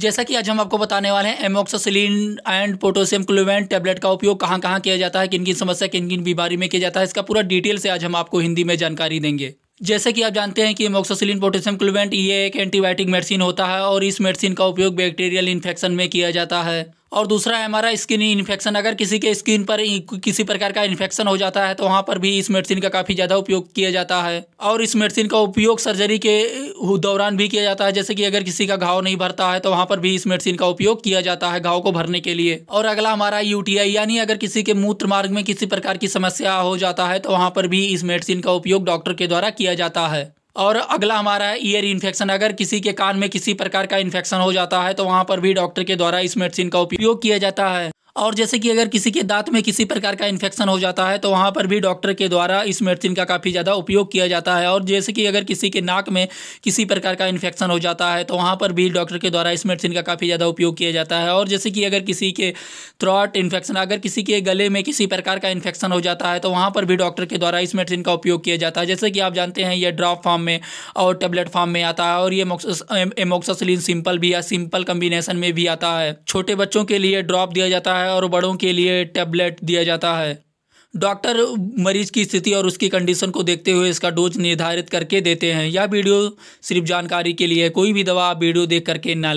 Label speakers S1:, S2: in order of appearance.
S1: जैसा कि आज हम आपको बताने वाले हैं एमोक्सोसिलीन एंड पोटोशियम क्लोवेंट टैबलेट का उपयोग कहाँ कहाँ किया जाता है किन किन समस्या किन किन बीमारी में किया जाता है इसका पूरा डिटेल से आज हम आपको हिंदी में जानकारी देंगे जैसे कि आप जानते हैं कि एमोक्सोसिलीन पोटेशियम क्लोवेंट ये एक एंटीबायोटिक मेडिसिन होता है और इस मेडिसिन का उपयोग बैक्टीरियल इन्फेक्शन में किया जाता है और दूसरा है हमारा स्किन इन्फेक्शन अगर किसी के स्किन पर किसी प्रकार का इन्फेक्शन हो जाता है तो वहाँ पर भी इस मेडिसिन का काफ़ी ज़्यादा उपयोग किया जाता है और इस मेडिसिन का उपयोग सर्जरी के दौरान भी किया जाता है जैसे कि अगर किसी का घाव नहीं भरता है तो वहाँ पर भी इस मेडिसिन का उपयोग किया जाता है घाव को भरने के लिए और अगला हमारा यू यानी अगर किसी के मूत्र मार्ग में किसी प्रकार की समस्या हो जाता है तो वहाँ पर भी इस मेडिसिन का उपयोग डॉक्टर के द्वारा किया जाता है और अगला हमारा है ईयर इन्फेक्शन अगर किसी के कान में किसी प्रकार का इन्फेक्शन हो जाता है तो वहाँ पर भी डॉक्टर के द्वारा इस मेडिसिन का उपयोग किया जाता है और जैसे कि अगर किसी के दांत में किसी प्रकार का इन्फेक्शन हो जाता है तो वहाँ पर भी डॉक्टर के द्वारा इस मेडिसिन का काफ़ी ज़्यादा उपयोग किया जाता है और जैसे कि अगर किसी के नाक में किसी प्रकार का इन्फेक्शन हो जाता है तो वहाँ पर भी डॉक्टर के द्वारा इस मेडिसिन का काफ़ी ज़्यादा उपयोग किया जाता है और जैसे कि अगर किसी के थ्रॉट इन्फेक्शन अगर किसी के गले में किसी प्रकार का इन्फेक्शन हो जाता है तो वहाँ पर भी डॉक्टर के द्वारा इस मेडिसिन का उपयोग किया जाता है जैसे कि आप जानते हैं यह ड्रॉप फॉर्म में और टेबलेट फॉर्म में आता है और ये एमोक्सोसिलीन सिंपल भी या सिंपल कम्बिनेसन में भी आता है छोटे बच्चों के लिए ड्रॉप दिया जाता है है और बड़ों के लिए टैबलेट दिया जाता है डॉक्टर मरीज की स्थिति और उसकी कंडीशन को देखते हुए इसका डोज निर्धारित करके देते हैं यह वीडियो सिर्फ जानकारी के लिए कोई भी दवा वीडियो देख करके ना